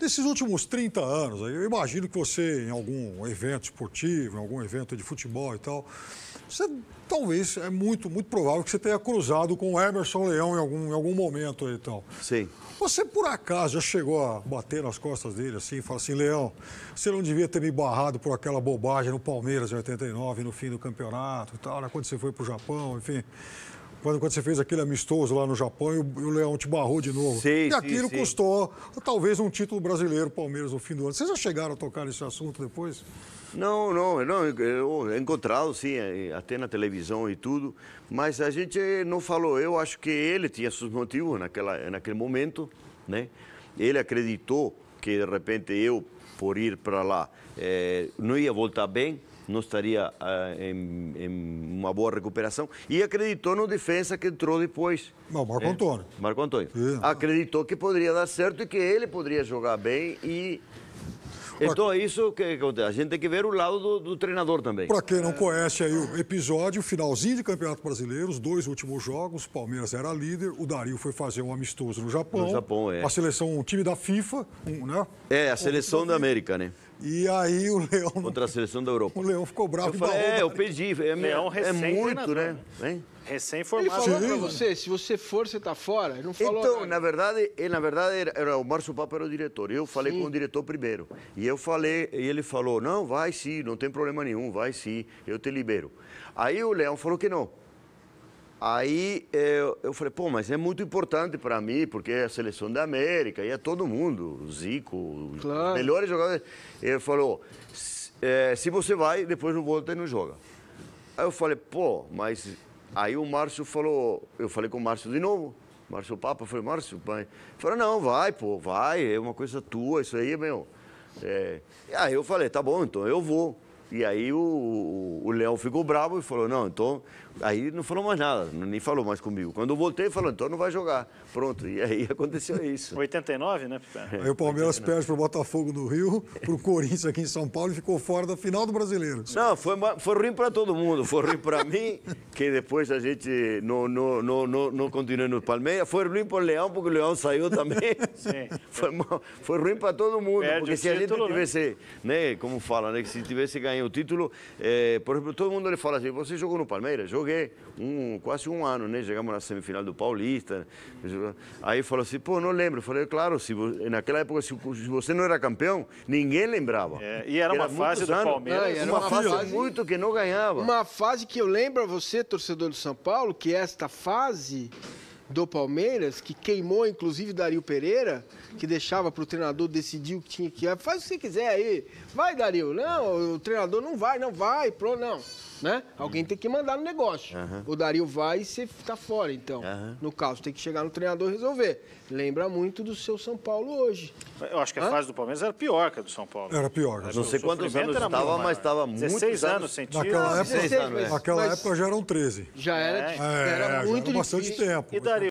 Nesses últimos 30 anos, eu imagino que você, em algum evento esportivo, em algum evento de futebol e tal, você talvez, é muito, muito provável que você tenha cruzado com o Emerson Leão em algum, em algum momento e então. tal. Sim. Você, por acaso, já chegou a bater nas costas dele assim e falar assim, Leão, você não devia ter me barrado por aquela bobagem no Palmeiras em 89, no fim do campeonato e tal, né? quando você foi para o Japão, enfim. Quando, quando você fez aquele amistoso lá no Japão e o, Leão te barrou de novo. Sim, e aquilo sim, custou sim. talvez um título brasileiro Palmeiras no fim do ano. Vocês já chegaram a tocar nesse assunto depois? Não, não, não eu encontrado sim, até na televisão e tudo, mas a gente não falou. Eu acho que ele tinha seus motivos naquela, naquele momento, né? Ele acreditou que de repente eu, por ir para lá, eh, não ia voltar bem, não estaria ah, em, em, uma boa recuperação. E acreditou no defesa que entrou depois. Não, Marco é. Antônio. Marco Antônio. Acreditou que poderia dar certo e que ele poderia jogar bem e então é isso que acontece. A gente tem que ver o lado do, do treinador também. Para quem não é. conhece aí o episódio, finalzinho de Campeonato Brasileiro, os dois últimos jogos, o Palmeiras era líder, o Dario foi fazer um amistoso no Japão. No Japão, é. A seleção, o time da FIFA, um, né? É, a seleção da, da América, né? E aí o Leão. Contra a seleção da Europa. O Leão ficou bravo. Eu falei, é, eu pedi. É, Leão recém. É, é muito, né? Hein? Recém-formado. Ele falou para você, se você for, você está fora. Ele não falou Então, né? na verdade, ele, na verdade era, era o Márcio Papa era o diretor. Eu falei sim. com o diretor primeiro. E eu falei, e ele falou: "Não, vai sim, não tem problema nenhum, vai sim, eu te libero". Aí o Leão falou que não. Aí eu, eu falei, pô, mas é muito importante para mim, porque é a seleção da América, e é todo mundo, o Zico, claro. os melhores jogadores. Ele falou, é, se você vai, depois não volta e não joga. Aí eu falei, pô, mas... Aí o Márcio falou, eu falei com o Márcio de novo, Márcio Papa, eu falei, Márcio, pai. ele Falou, não, vai, pô, vai, é uma coisa tua, isso aí, meu. É... Aí eu falei, tá bom, então eu vou. E aí o, Léo Leão ficou bravo e falou, não, então... Aí não falou mais nada, nem falou mais comigo. Quando eu voltei, falou, então não vai jogar. Pronto, e aí aconteceu isso. 89, né, Pitá? Aí o Palmeiras 89. perde para o Botafogo do Rio, para o Corinthians aqui em São Paulo e ficou fora da final do Brasileiro. Não, foi, foi ruim para todo mundo. Foi ruim para mim, que depois a gente não, não, não, não, não continuou no Palmeiras. Foi ruim para o Leão, porque o Leão saiu também. Sim. Foi, foi ruim para todo mundo, perde porque se título, a gente né? tivesse, né? né, como fala, né, que se tivesse ganhado ganhei o título. É, por exemplo, todo mundo lhe fala assim: você jogou no Palmeiras? Joguei um, quase um ano, né? Chegamos na semifinal do Paulista. Aí falou assim: pô, não lembro. Eu falei: claro, se, naquela época, se você não era campeão, ninguém lembrava. É, e era, era uma fase do anos, Palmeiras. era uma, uma fase, fase muito que não ganhava. Uma fase que eu lembro a você, torcedor do São Paulo, que é esta fase do Palmeiras, que queimou inclusive Dario Pereira, que deixava para o treinador decidir o que tinha que. Faz o que você quiser aí. Vai, Dario. Não, o treinador não vai, não vai, pro, não né? Alguém tem que mandar no negócio. Uhum. O Dario vai e você tá fora, então. Uhum. No caso, tem que chegar no treinador e resolver. Lembra muito do seu São Paulo hoje. Eu acho que a Hã? fase do Palmeiras era pior que a do São Paulo. Era pior. Era né? não sei quantos anos estava, mas estava muito... 16 anos sentindo. Naquela, ah, época, 16, mas, naquela mas, época já eram 13. Já era, é. era, é, muito já era bastante difícil. tempo. E Dario,